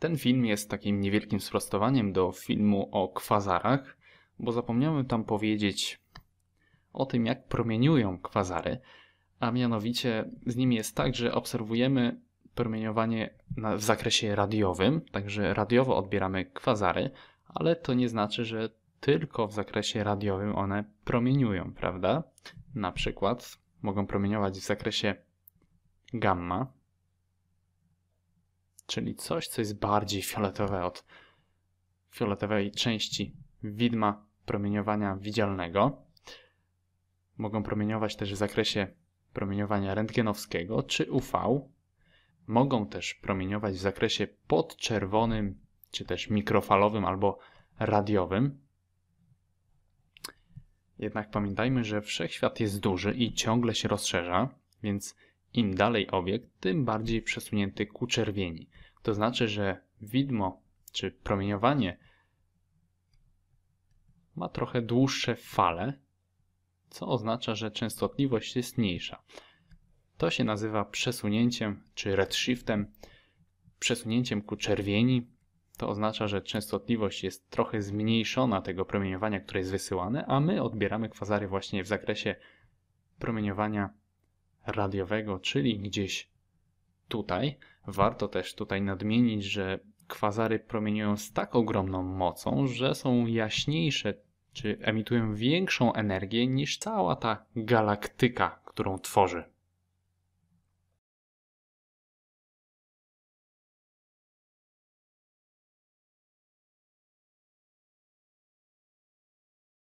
Ten film jest takim niewielkim sprostowaniem do filmu o kwazarach, bo zapomniałem tam powiedzieć o tym, jak promieniują kwazary, a mianowicie z nimi jest tak, że obserwujemy promieniowanie w zakresie radiowym, także radiowo odbieramy kwazary, ale to nie znaczy, że tylko w zakresie radiowym one promieniują, prawda? Na przykład mogą promieniować w zakresie gamma, czyli coś, co jest bardziej fioletowe od fioletowej części widma promieniowania widzialnego. Mogą promieniować też w zakresie promieniowania rentgenowskiego czy UV. Mogą też promieniować w zakresie podczerwonym, czy też mikrofalowym albo radiowym. Jednak pamiętajmy, że wszechświat jest duży i ciągle się rozszerza, więc im dalej obiekt, tym bardziej przesunięty ku czerwieni. To znaczy, że widmo czy promieniowanie ma trochę dłuższe fale, co oznacza, że częstotliwość jest mniejsza. To się nazywa przesunięciem czy redshiftem. Przesunięciem ku czerwieni to oznacza, że częstotliwość jest trochę zmniejszona tego promieniowania, które jest wysyłane, a my odbieramy kwazary właśnie w zakresie promieniowania radiowego, czyli gdzieś tutaj. Warto też tutaj nadmienić, że kwazary promieniują z tak ogromną mocą, że są jaśniejsze czy emitują większą energię niż cała ta galaktyka, którą tworzy.